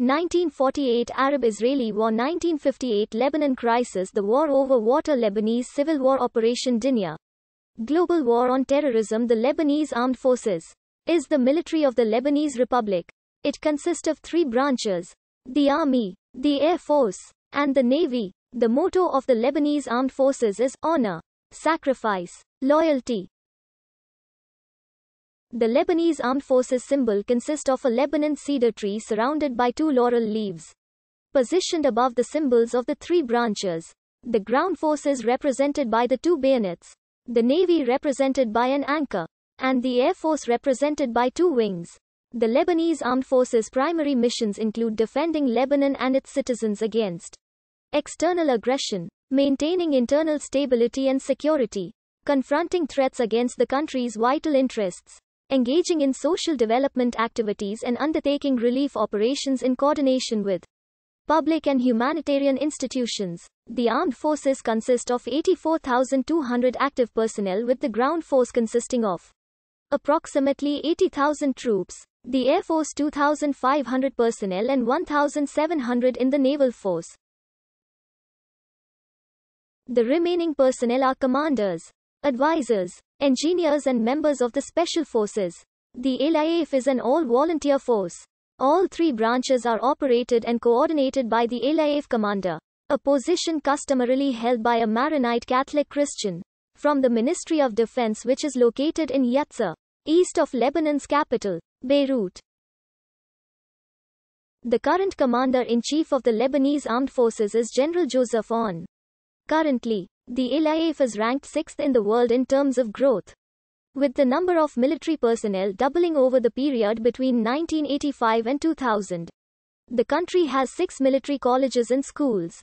1948 Arab-Israeli War 1958 Lebanon Crisis The war over water Lebanese Civil War Operation Dinya Global War on Terrorism The Lebanese Armed Forces is the military of the Lebanese Republic. It consists of three branches. The Army, the Air Force, and the Navy. The motto of the Lebanese Armed Forces is honor, sacrifice, loyalty. The Lebanese Armed Forces symbol consists of a Lebanon cedar tree surrounded by two laurel leaves. Positioned above the symbols of the three branches. The ground forces represented by the two bayonets. The navy represented by an anchor. And the air force represented by two wings. The Lebanese Armed Forces' primary missions include defending Lebanon and its citizens against external aggression, maintaining internal stability and security, confronting threats against the country's vital interests, engaging in social development activities and undertaking relief operations in coordination with public and humanitarian institutions. The armed forces consist of 84,200 active personnel with the ground force consisting of approximately 80,000 troops, the Air Force 2,500 personnel and 1,700 in the naval force. The remaining personnel are commanders, advisors, engineers and members of the Special Forces. The LIAF is an all-volunteer force. All three branches are operated and coordinated by the LIAF commander, a position customarily held by a Maronite Catholic Christian, from the Ministry of Defense which is located in Yatza, east of Lebanon's capital, Beirut. The current commander-in-chief of the Lebanese armed forces is General Joseph On. Currently, the LIF is ranked 6th in the world in terms of growth. With the number of military personnel doubling over the period between 1985 and 2000. The country has six military colleges and schools.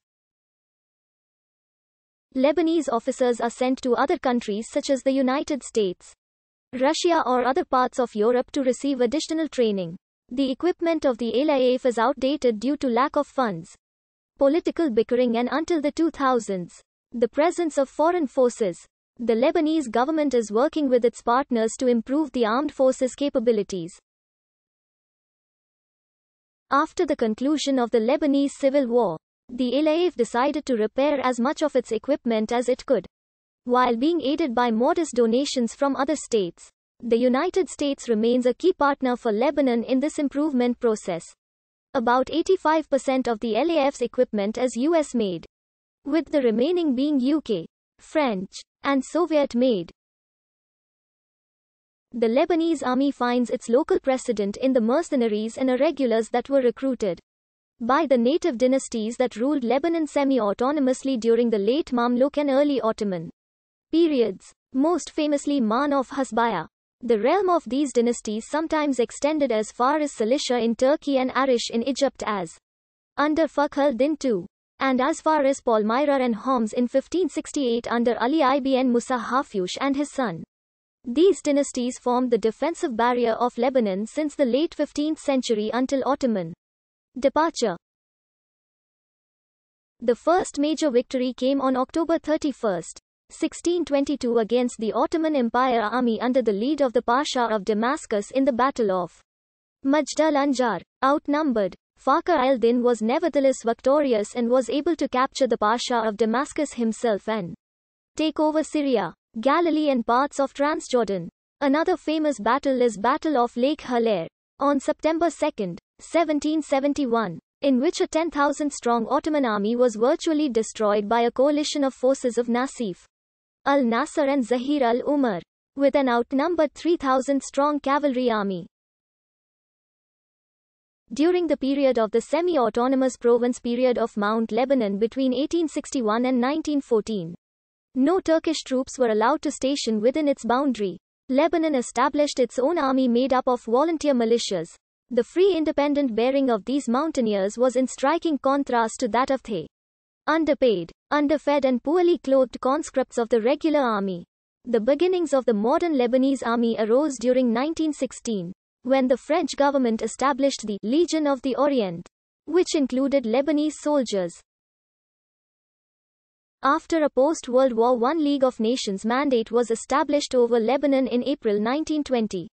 Lebanese officers are sent to other countries such as the United States, Russia, or other parts of Europe to receive additional training. The equipment of the LIF is outdated due to lack of funds, political bickering, and until the 2000s the presence of foreign forces. The Lebanese government is working with its partners to improve the armed forces' capabilities. After the conclusion of the Lebanese civil war, the LAF decided to repair as much of its equipment as it could, while being aided by modest donations from other states. The United States remains a key partner for Lebanon in this improvement process. About 85% of the LAF's equipment is US made with the remaining being UK, French, and Soviet made. The Lebanese army finds its local precedent in the mercenaries and irregulars that were recruited by the native dynasties that ruled Lebanon semi autonomously during the late Mamluk and early Ottoman periods, most famously Man of Hasbaya. The realm of these dynasties sometimes extended as far as Cilicia in Turkey and Arish in Egypt as under Fakhr din II. And as far as Palmyra and Homs in 1568 under Ali ibn Musa Hafiush and his son. These dynasties formed the defensive barrier of Lebanon since the late 15th century until Ottoman departure. The first major victory came on October 31, 1622 against the Ottoman Empire army under the lead of the Pasha of Damascus in the Battle of Majdal anjar Outnumbered, Fakhr al-Din was nevertheless victorious and was able to capture the Pasha of Damascus himself and take over Syria, Galilee and parts of Transjordan. Another famous battle is Battle of Lake Hilaire. On September 2, 1771, in which a 10,000-strong Ottoman army was virtually destroyed by a coalition of forces of Nasif al-Nasser and Zahir al-Umar, with an outnumbered 3,000-strong cavalry army. During the period of the semi-autonomous province period of Mount Lebanon between 1861 and 1914, no Turkish troops were allowed to station within its boundary. Lebanon established its own army made up of volunteer militias. The free independent bearing of these mountaineers was in striking contrast to that of the underpaid, underfed and poorly clothed conscripts of the regular army. The beginnings of the modern Lebanese army arose during 1916 when the French government established the Legion of the Orient, which included Lebanese soldiers. After a post-World War I League of Nations mandate was established over Lebanon in April 1920,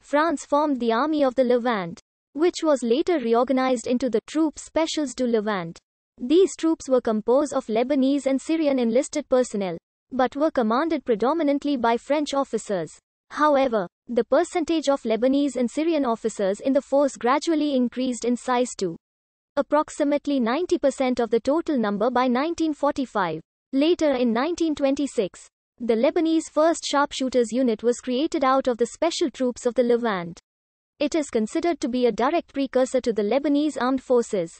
France formed the Army of the Levant, which was later reorganized into the Troops Specials du Levant. These troops were composed of Lebanese and Syrian enlisted personnel, but were commanded predominantly by French officers. However, the percentage of Lebanese and Syrian officers in the force gradually increased in size to approximately 90% of the total number by 1945. Later in 1926, the Lebanese 1st Sharpshooters Unit was created out of the special troops of the Levant. It is considered to be a direct precursor to the Lebanese armed forces.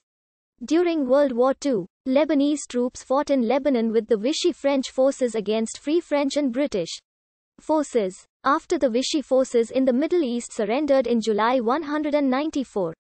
During World War II, Lebanese troops fought in Lebanon with the Vichy French forces against Free French and British forces. After the Vichy forces in the Middle East surrendered in July 194,